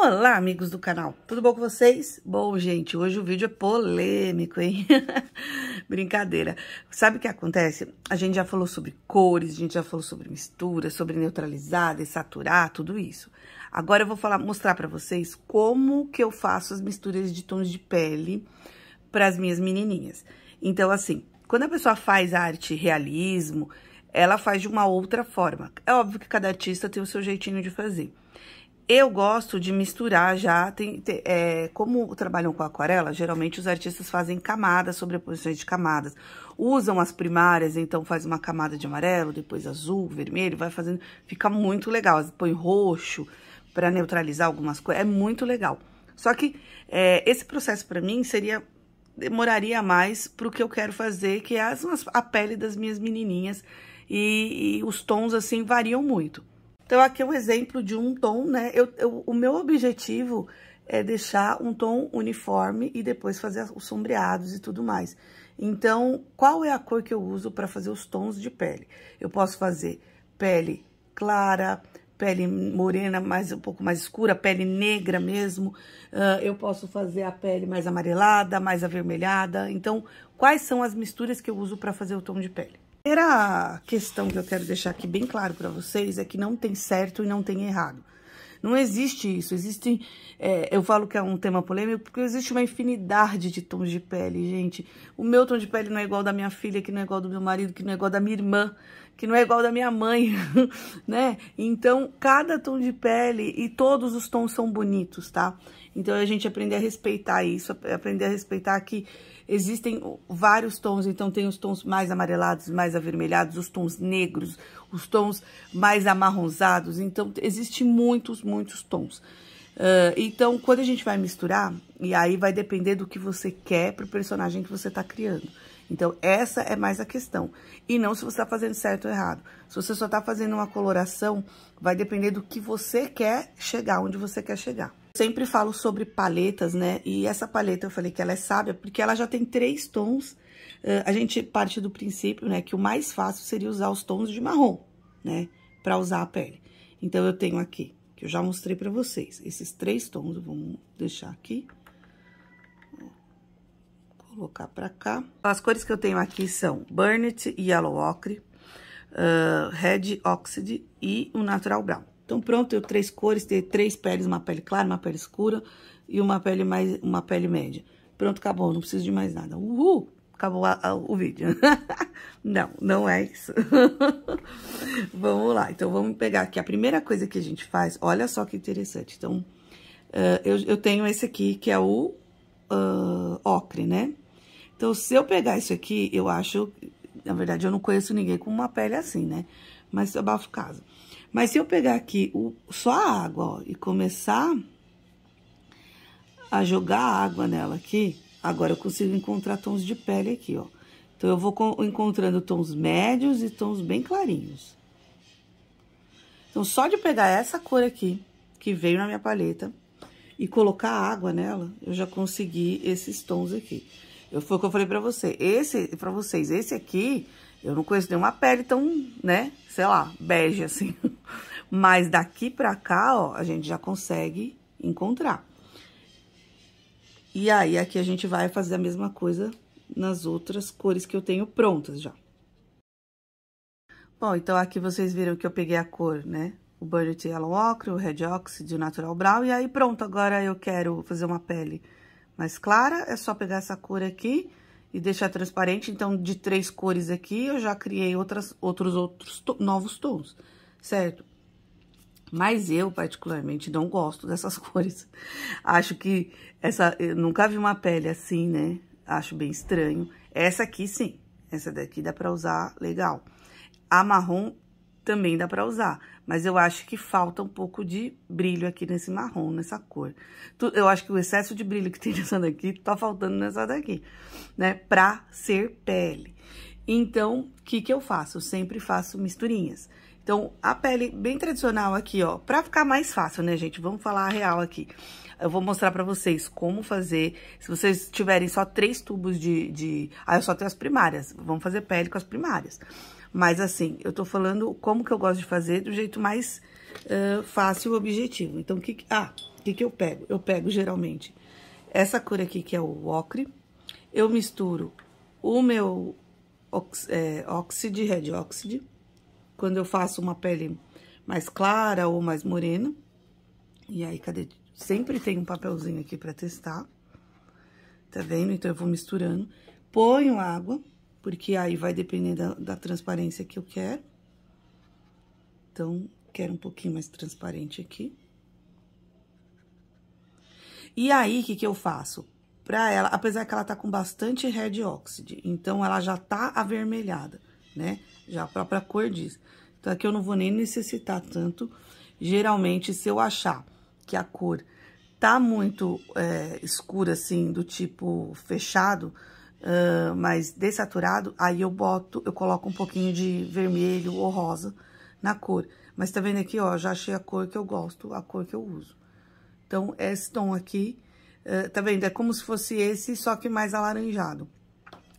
Olá, amigos do canal, tudo bom com vocês? Bom, gente, hoje o vídeo é polêmico, hein? Brincadeira. Sabe o que acontece? A gente já falou sobre cores, a gente já falou sobre mistura, sobre neutralizar, desaturar, tudo isso. Agora eu vou falar, mostrar pra vocês como que eu faço as misturas de tons de pele pras minhas menininhas. Então, assim, quando a pessoa faz arte realismo, ela faz de uma outra forma. É óbvio que cada artista tem o seu jeitinho de fazer. Eu gosto de misturar já, tem, tem, é, como trabalham com aquarela, geralmente os artistas fazem camadas, sobreposições de camadas. Usam as primárias, então faz uma camada de amarelo, depois azul, vermelho, vai fazendo, fica muito legal. Põe roxo para neutralizar algumas coisas, é muito legal. Só que é, esse processo para mim seria demoraria mais para o que eu quero fazer, que é as, a pele das minhas menininhas e, e os tons assim variam muito. Então, aqui é um exemplo de um tom, né? Eu, eu, o meu objetivo é deixar um tom uniforme e depois fazer os sombreados e tudo mais. Então, qual é a cor que eu uso para fazer os tons de pele? Eu posso fazer pele clara, pele morena, mais um pouco mais escura, pele negra mesmo. Uh, eu posso fazer a pele mais amarelada, mais avermelhada. Então, quais são as misturas que eu uso para fazer o tom de pele? primeira questão que eu quero deixar aqui bem claro para vocês é que não tem certo e não tem errado. Não existe isso. Existem. É, eu falo que é um tema polêmico porque existe uma infinidade de tons de pele, gente. O meu tom de pele não é igual da minha filha, que não é igual do meu marido, que não é igual da minha irmã, que não é igual da minha mãe, né? Então, cada tom de pele e todos os tons são bonitos, tá? Então, é a gente aprender a respeitar isso, aprender a respeitar que existem vários tons. Então, tem os tons mais amarelados, mais avermelhados, os tons negros, os tons mais amarronzados. Então, existem muitos, muitos tons. Uh, então, quando a gente vai misturar, e aí vai depender do que você quer pro personagem que você está criando. Então, essa é mais a questão. E não se você está fazendo certo ou errado. Se você só está fazendo uma coloração, vai depender do que você quer chegar, onde você quer chegar sempre falo sobre paletas, né? E essa paleta eu falei que ela é sábia porque ela já tem três tons. Uh, a gente parte do princípio, né, que o mais fácil seria usar os tons de marrom, né, para usar a pele. Então, eu tenho aqui, que eu já mostrei para vocês, esses três tons, vamos deixar aqui. Vou colocar para cá. As cores que eu tenho aqui são Burnet Yellow Ocre, uh, Red Oxide e o Natural Brown. Então, pronto, eu três cores, ter três peles, uma pele clara, uma pele escura e uma pele mais, uma pele média. Pronto, acabou, não preciso de mais nada. Uhul! Acabou a, a, o vídeo. não, não é isso. vamos lá, então vamos pegar aqui. A primeira coisa que a gente faz, olha só que interessante. Então, uh, eu, eu, tenho esse aqui, que é o uh, ocre, né? Então, se eu pegar isso aqui, eu acho... Na verdade, eu não conheço ninguém com uma pele assim, né? mas abafa caso. Mas se eu pegar aqui o, só a água, ó, e começar a jogar água nela aqui, agora eu consigo encontrar tons de pele aqui, ó. Então, eu vou encontrando tons médios e tons bem clarinhos. Então, só de pegar essa cor aqui, que veio na minha paleta, e colocar água nela, eu já consegui esses tons aqui. Eu, foi o que eu falei pra você. Esse, pra vocês, esse aqui eu não conheço nenhuma pele tão, né, sei lá, bege assim. Mas daqui pra cá, ó, a gente já consegue encontrar. E aí, aqui a gente vai fazer a mesma coisa nas outras cores que eu tenho prontas já. Bom, então aqui vocês viram que eu peguei a cor, né? O Burnt Yellow Ocre, o Red Oxide, o Natural Brown. E aí, pronto, agora eu quero fazer uma pele mais clara. É só pegar essa cor aqui e deixar transparente. Então, de três cores aqui, eu já criei outras, outros, outros to novos tons, certo? Mas eu, particularmente, não gosto dessas cores. Acho que essa... Eu nunca vi uma pele assim, né? Acho bem estranho. Essa aqui, sim. Essa daqui dá pra usar legal. A marrom também dá para usar. Mas eu acho que falta um pouco de brilho aqui nesse marrom, nessa cor. Eu acho que o excesso de brilho que tem nessa daqui tá faltando nessa daqui, né? Pra ser pele. Então, o que que eu faço? Eu sempre faço misturinhas. Então, a pele bem tradicional aqui, ó, pra ficar mais fácil, né, gente? Vamos falar a real aqui. Eu vou mostrar pra vocês como fazer. Se vocês tiverem só três tubos de... de... Ah, eu só tenho as primárias. Vamos fazer pele com as primárias. Mas assim, eu tô falando como que eu gosto de fazer do jeito mais uh, fácil e objetivo. Então, o que, que... Ah, o que que eu pego? Eu pego, geralmente, essa cor aqui, que é o ocre. Eu misturo o meu óxido é, red óxido quando eu faço uma pele mais clara ou mais morena. E aí, cadê? Sempre tem um papelzinho aqui pra testar. Tá vendo? Então, eu vou misturando. Ponho água porque aí vai depender da, da transparência que eu quero. Então, quero um pouquinho mais transparente aqui. E aí, o que, que eu faço? Pra ela, apesar que ela tá com bastante red oxide, então ela já tá avermelhada, né? Já a própria cor diz. Então, aqui eu não vou nem necessitar tanto. Geralmente, se eu achar que a cor tá muito é, escura, assim, do tipo fechado, uh, mais desaturado, aí eu boto, eu coloco um pouquinho de vermelho ou rosa na cor. Mas tá vendo aqui, ó, já achei a cor que eu gosto, a cor que eu uso. Então, esse tom aqui, uh, tá vendo? É como se fosse esse, só que mais alaranjado.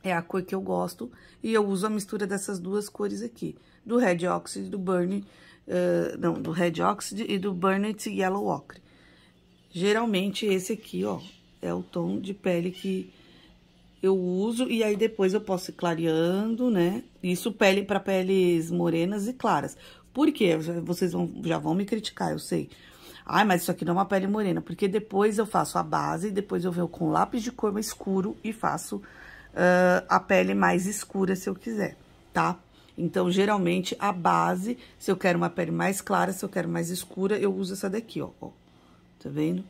É a cor que eu gosto e eu uso a mistura dessas duas cores aqui. Do Red Oxide e do Burn, uh, não, do Red Oxide e do Burnet Yellow Ocre. Geralmente, esse aqui, ó, é o tom de pele que eu uso e aí depois eu posso ir clareando, né? Isso pele para peles morenas e claras. Por quê? Vocês vão, já vão me criticar, eu sei. Ai, mas isso aqui não é uma pele morena, porque depois eu faço a base, depois eu venho com lápis de cor mais escuro e faço uh, a pele mais escura se eu quiser, tá? Então, geralmente, a base, se eu quero uma pele mais clara, se eu quero mais escura, eu uso essa daqui, ó. ó. Tá vendo?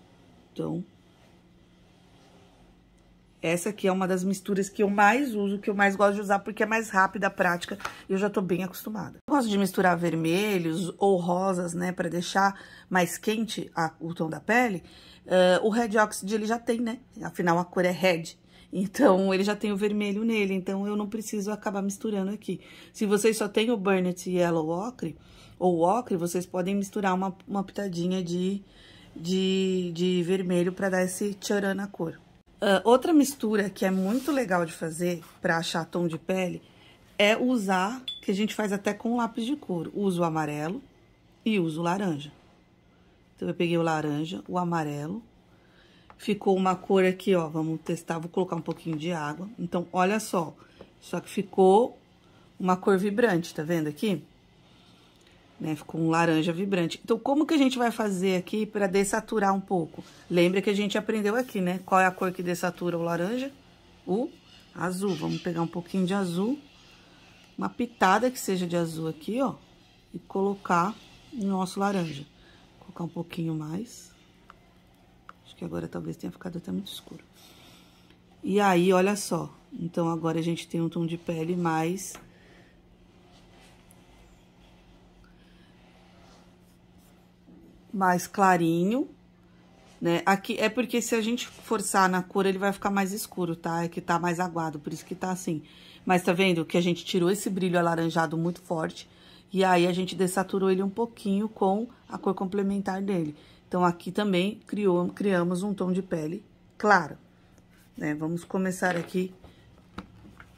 Então, essa aqui é uma das misturas que eu mais uso, que eu mais gosto de usar, porque é mais rápida a prática e eu já tô bem acostumada. Eu gosto de misturar vermelhos ou rosas, né, pra deixar mais quente a, o tom da pele. Uh, o Red Oxide ele já tem, né? Afinal, a cor é Red. Então, ele já tem o vermelho nele, então eu não preciso acabar misturando aqui. Se vocês só tem o Burnet Yellow Ocre, ou Ocre, vocês podem misturar uma, uma pitadinha de, de, de vermelho para dar esse tcharam na cor. Uh, outra mistura que é muito legal de fazer para achar tom de pele é usar, que a gente faz até com lápis de couro, uso o amarelo e uso o laranja. Então, eu peguei o laranja, o amarelo, ficou uma cor aqui, ó, vamos testar, vou colocar um pouquinho de água. Então, olha só, só que ficou uma cor vibrante, tá vendo aqui? né? Ficou um laranja vibrante. Então, como que a gente vai fazer aqui para dessaturar um pouco? Lembra que a gente aprendeu aqui, né? Qual é a cor que dessatura o laranja? O azul. Vamos pegar um pouquinho de azul, uma pitada que seja de azul aqui, ó, e colocar no nosso laranja. Vou colocar um pouquinho mais. Acho que agora talvez tenha ficado até muito escuro. E aí, olha só. Então, agora a gente tem um tom de pele mais mais clarinho, né? Aqui é porque se a gente forçar na cor, ele vai ficar mais escuro, tá? É que tá mais aguado, por isso que tá assim. Mas tá vendo que a gente tirou esse brilho alaranjado muito forte e aí a gente dessaturou ele um pouquinho com a cor complementar dele. Então, aqui também criou, criamos um tom de pele claro, né? Vamos começar aqui,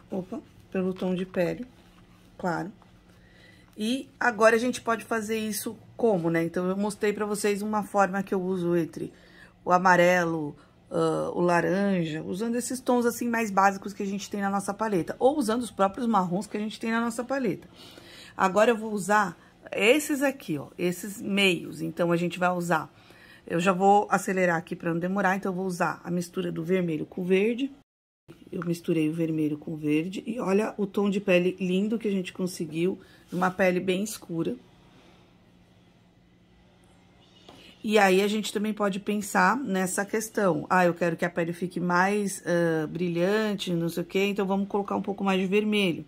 opa, pelo tom de pele, claro. E agora a gente pode fazer isso como, né? Então, eu mostrei para vocês uma forma que eu uso entre o amarelo, uh, o laranja, usando esses tons, assim, mais básicos que a gente tem na nossa paleta. Ou usando os próprios marrons que a gente tem na nossa paleta. Agora, eu vou usar esses aqui, ó, esses meios. Então, a gente vai usar... Eu já vou acelerar aqui para não demorar, então, eu vou usar a mistura do vermelho com o verde. Eu misturei o vermelho com o verde e olha o tom de pele lindo que a gente conseguiu, uma pele bem escura. E aí a gente também pode pensar nessa questão. Ah, eu quero que a pele fique mais uh, brilhante, não sei o quê, então vamos colocar um pouco mais de vermelho.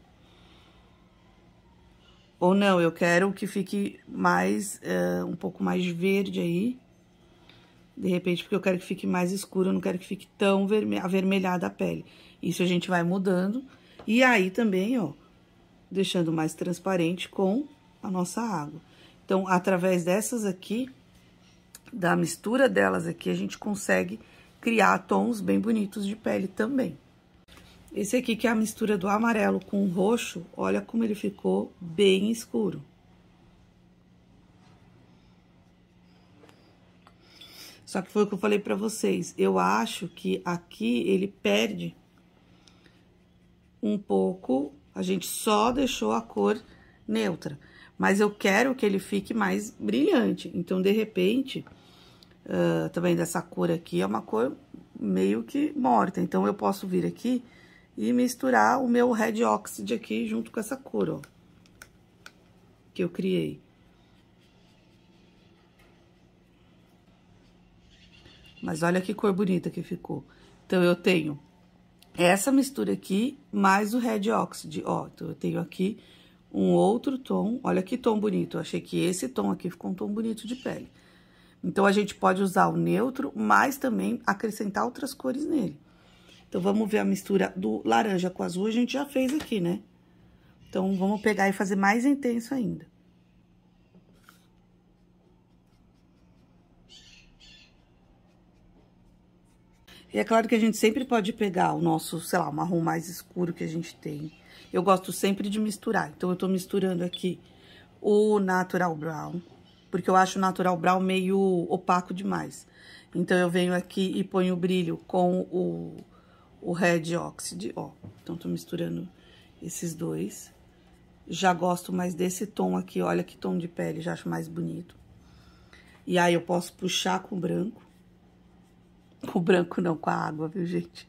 Ou não, eu quero que fique mais, uh, um pouco mais verde aí. De repente, porque eu quero que fique mais escuro, eu não quero que fique tão vermelha, avermelhada a pele. Isso a gente vai mudando. E aí também, ó, deixando mais transparente com a nossa água. Então, através dessas aqui, da mistura delas aqui, a gente consegue criar tons bem bonitos de pele também. Esse aqui que é a mistura do amarelo com o roxo, olha como ele ficou bem escuro. Só que foi o que eu falei pra vocês, eu acho que aqui ele perde um pouco, a gente só deixou a cor neutra. Mas eu quero que ele fique mais brilhante, então de repente uh, também dessa cor aqui, é uma cor meio que morta. Então, eu posso vir aqui e misturar o meu red oxide aqui junto com essa cor, ó, que eu criei. Mas olha que cor bonita que ficou. Então, eu tenho essa mistura aqui, mais o red oxide, ó. Então, eu tenho aqui um outro tom. Olha que tom bonito. Eu achei que esse tom aqui ficou um tom bonito de pele. Então, a gente pode usar o neutro, mas também acrescentar outras cores nele. Então, vamos ver a mistura do laranja com azul, a gente já fez aqui, né? Então, vamos pegar e fazer mais intenso ainda. E é claro que a gente sempre pode pegar o nosso, sei lá, o marrom mais escuro que a gente tem. Eu gosto sempre de misturar. Então, eu tô misturando aqui o Natural Brown, porque eu acho o natural brown meio opaco demais. Então, eu venho aqui e ponho o brilho com o, o Red Oxide, ó. Então, tô misturando esses dois. Já gosto mais desse tom aqui, olha que tom de pele, já acho mais bonito. E aí, eu posso puxar com o branco. Com o branco não, com a água, viu, gente?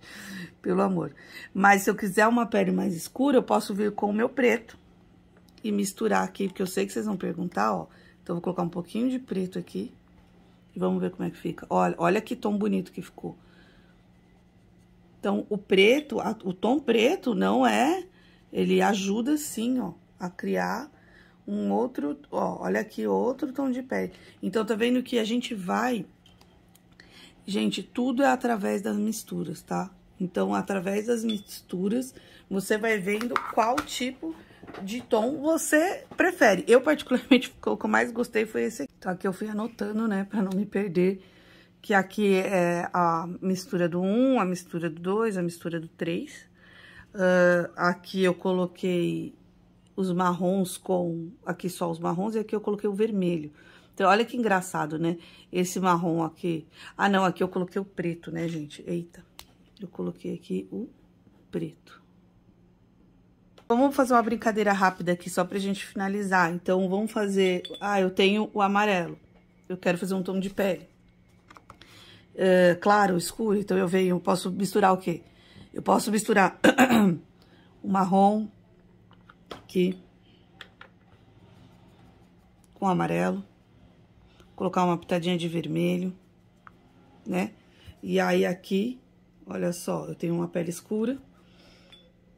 Pelo amor. Mas se eu quiser uma pele mais escura, eu posso vir com o meu preto e misturar aqui, porque eu sei que vocês vão perguntar, ó. Então, vou colocar um pouquinho de preto aqui. E vamos ver como é que fica. Olha, olha que tom bonito que ficou. Então, o preto, a, o tom preto não é... Ele ajuda, sim, ó, a criar um outro... Ó, olha aqui, outro tom de pele. Então, tá vendo que a gente vai... Gente, tudo é através das misturas, tá? Então, através das misturas, você vai vendo qual tipo de tom você prefere. Eu, particularmente, o que eu mais gostei foi esse aqui. Então, aqui eu fui anotando, né, pra não me perder, que aqui é a mistura do 1, a mistura do 2, a mistura do 3. Uh, ah, aqui eu coloquei os marrons com... Aqui só os marrons e aqui eu coloquei o vermelho. Então, olha que engraçado, né? Esse marrom aqui... Ah, não, aqui eu coloquei o preto, né, gente? Eita, eu coloquei aqui o preto. Então, vamos fazer uma brincadeira rápida aqui, só pra gente finalizar. Então, vamos fazer... Ah, eu tenho o amarelo. Eu quero fazer um tom de pele. É, claro, escuro, então eu venho... Posso misturar o quê? Eu posso misturar o marrom aqui com o amarelo. Colocar uma pitadinha de vermelho, né? E aí, aqui, olha só, eu tenho uma pele escura.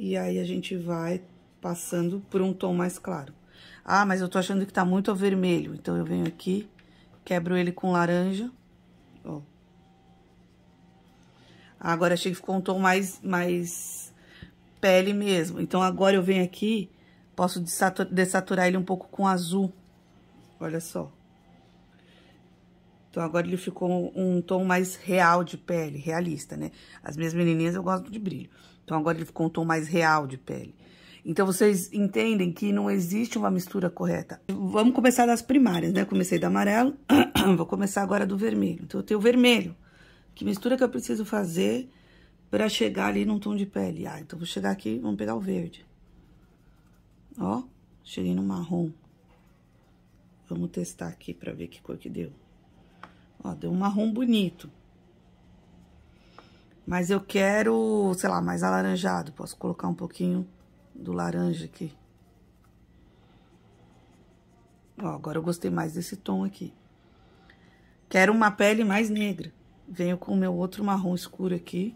E aí, a gente vai passando por um tom mais claro. Ah, mas eu tô achando que tá muito vermelho, então eu venho aqui, quebro ele com laranja, ó. Ah, agora, achei que ficou um tom mais, mais pele mesmo. Então, agora eu venho aqui, posso dessaturar ele um pouco com azul. Olha só. Então, agora ele ficou um tom mais real de pele, realista, né? As minhas menininhas, eu gosto de brilho. Então agora ele ficou um tom mais real de pele. Então vocês entendem que não existe uma mistura correta. Vamos começar das primárias, né? Comecei do amarelo, vou começar agora do vermelho. Então eu tenho o vermelho. Que mistura que eu preciso fazer para chegar ali num tom de pele? Ah, então vou chegar aqui, vamos pegar o verde. Ó, cheguei no marrom. Vamos testar aqui para ver que cor que deu. Ó, deu um marrom bonito. Mas eu quero, sei lá, mais alaranjado. Posso colocar um pouquinho do laranja aqui. Ó, agora eu gostei mais desse tom aqui. Quero uma pele mais negra. Venho com o meu outro marrom escuro aqui.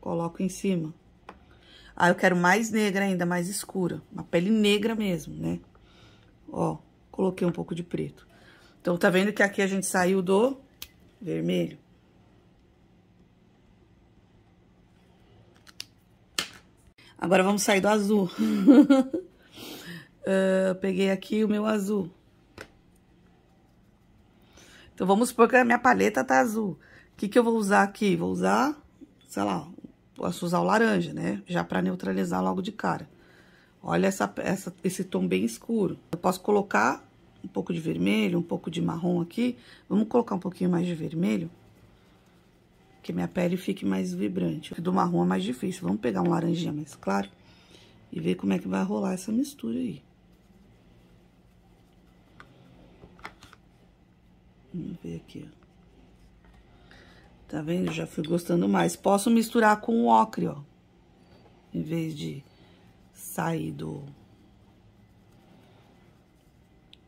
Coloco em cima. Ah, eu quero mais negra ainda, mais escura. Uma pele negra mesmo, né? Ó, coloquei um pouco de preto. Então, tá vendo que aqui a gente saiu do vermelho. Agora vamos sair do azul. uh, peguei aqui o meu azul. Então, vamos supor que a minha paleta tá azul. O que que eu vou usar aqui? Vou usar, sei lá, posso usar o laranja, né? Já pra neutralizar logo de cara. Olha essa, essa, esse tom bem escuro. Eu posso colocar um pouco de vermelho, um pouco de marrom aqui. Vamos colocar um pouquinho mais de vermelho que minha pele fique mais vibrante. Do marrom é mais difícil. Vamos pegar um laranjinha mais claro e ver como é que vai rolar essa mistura aí. Vamos ver aqui, ó. Tá vendo? Já fui gostando mais. Posso misturar com o ocre, ó. Em vez de sair do...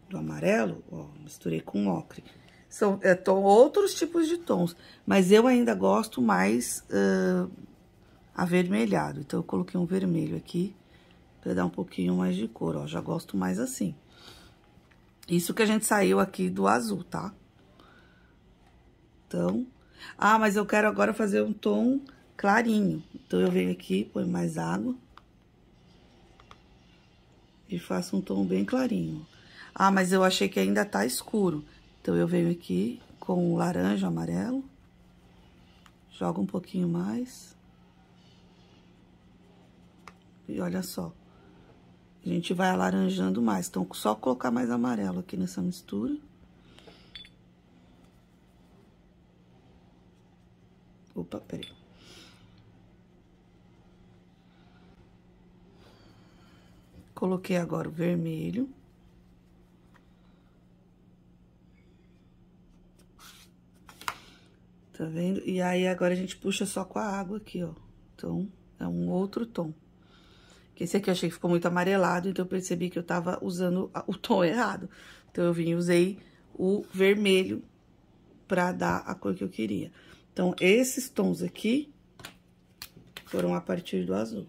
Do amarelo, ó, misturei com ocre. São é, outros tipos de tons, mas eu ainda gosto mais uh, avermelhado. Então, eu coloquei um vermelho aqui para dar um pouquinho mais de cor, ó. Já gosto mais assim. Isso que a gente saiu aqui do azul, tá? Então... Ah, mas eu quero agora fazer um tom clarinho. Então, eu venho aqui, põe mais água. E faço um tom bem clarinho. Ah, mas eu achei que ainda tá escuro. Então, eu venho aqui com o laranja, amarelo, jogo um pouquinho mais. E olha só, a gente vai alaranjando mais. Então, só colocar mais amarelo aqui nessa mistura. Opa, peraí. Coloquei agora o vermelho. Tá vendo? E aí, agora a gente puxa só com a água aqui, ó. Então, é um outro tom. Que esse aqui eu achei que ficou muito amarelado, então eu percebi que eu tava usando o tom errado. Então, eu vim e usei o vermelho pra dar a cor que eu queria. Então, esses tons aqui foram a partir do azul.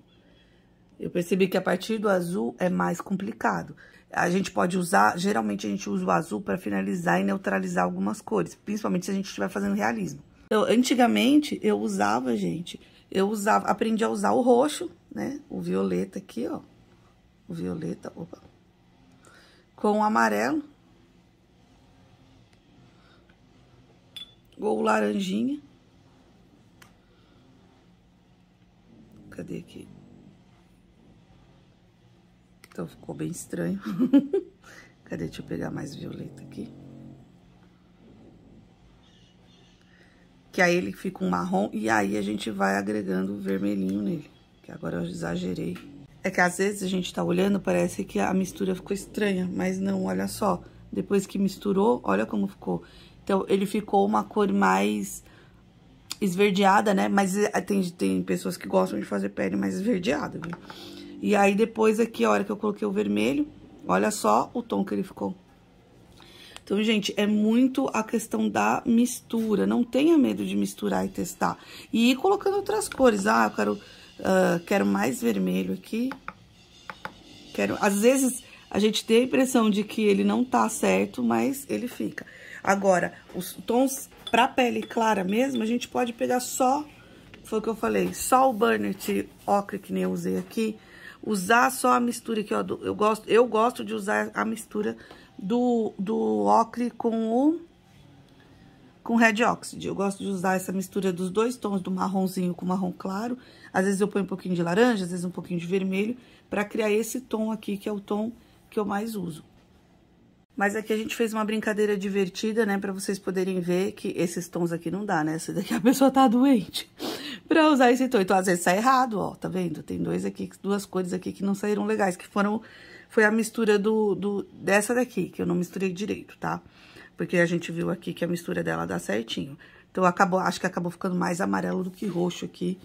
Eu percebi que a partir do azul é mais complicado. A gente pode usar, geralmente a gente usa o azul para finalizar e neutralizar algumas cores, principalmente se a gente estiver fazendo realismo. Eu, antigamente, eu usava, gente, eu usava, aprendi a usar o roxo, né? O violeta aqui, ó. O violeta, opa. Com o amarelo. Ou o laranjinha. Cadê aqui? Então, ficou bem estranho. Cadê? Deixa eu pegar mais violeta aqui. que aí ele fica um marrom e aí a gente vai agregando o vermelhinho nele, que agora eu exagerei. É que às vezes a gente tá olhando, parece que a mistura ficou estranha, mas não, olha só, depois que misturou, olha como ficou. Então, ele ficou uma cor mais esverdeada, né? Mas eh, tem, tem pessoas que gostam de fazer pele mais esverdeada, viu? E aí, depois aqui, a hora que eu coloquei o vermelho, olha só o tom que ele ficou. Então, gente, é muito a questão da mistura. Não tenha medo de misturar e testar. E ir colocando outras cores. Ah, eu quero, uh, quero mais vermelho aqui. Quero... Às vezes, a gente tem a impressão de que ele não tá certo, mas ele fica. Agora, os tons pra pele clara mesmo, a gente pode pegar só... Foi o que eu falei, só o burnet ocre que nem eu usei aqui usar só a mistura aqui ó eu gosto, eu gosto de usar a mistura do, do ocre com o com red oxide. Eu gosto de usar essa mistura dos dois tons, do marronzinho com marrom claro. Às vezes eu ponho um pouquinho de laranja, às vezes um pouquinho de vermelho, para criar esse tom aqui, que é o tom que eu mais uso. Mas aqui a gente fez uma brincadeira divertida, né? Pra vocês poderem ver que esses tons aqui não dá, né? Essa daqui a pessoa tá doente para usar esse tom. Então, às vezes sai errado, ó, tá vendo? Tem dois aqui, duas cores aqui que não saíram legais, que foram... Foi a mistura do, do dessa daqui, que eu não misturei direito, tá? Porque a gente viu aqui que a mistura dela dá certinho. Então, acabou, acho que acabou ficando mais amarelo do que roxo aqui.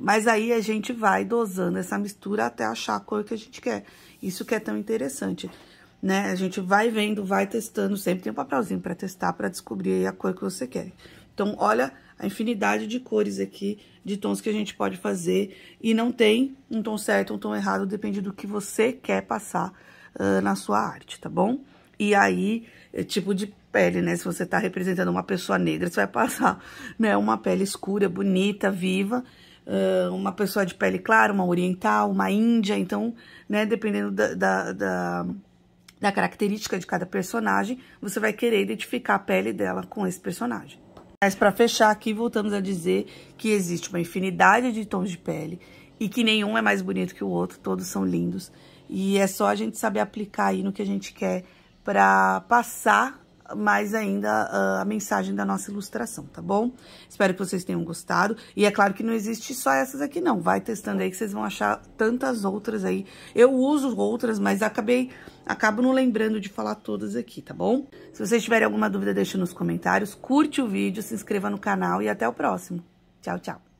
Mas aí, a gente vai dosando essa mistura até achar a cor que a gente quer. Isso que é tão interessante, né? A gente vai vendo, vai testando, sempre tem um papelzinho para testar, para descobrir a cor que você quer. Então, olha a infinidade de cores aqui, de tons que a gente pode fazer. E não tem um tom certo, um tom errado, depende do que você quer passar uh, na sua arte, tá bom? E aí, é tipo de pele, né? Se você tá representando uma pessoa negra, você vai passar, né? Uma pele escura, bonita, viva. Uh, uma pessoa de pele clara, uma oriental, uma índia. Então, né? Dependendo da, da, da da característica de cada personagem, você vai querer identificar a pele dela com esse personagem. Mas para fechar aqui, voltamos a dizer que existe uma infinidade de tons de pele e que nenhum é mais bonito que o outro, todos são lindos. E é só a gente saber aplicar aí no que a gente quer para passar mais ainda ah, a mensagem da nossa ilustração, tá bom? Espero que vocês tenham gostado. E é claro que não existe só essas aqui, não. Vai testando aí que vocês vão achar tantas outras aí. Eu uso outras, mas acabei acabo não lembrando de falar todas aqui, tá bom? Se vocês tiverem alguma dúvida, deixa nos comentários. Curte o vídeo, se inscreva no canal e até o próximo. Tchau, tchau.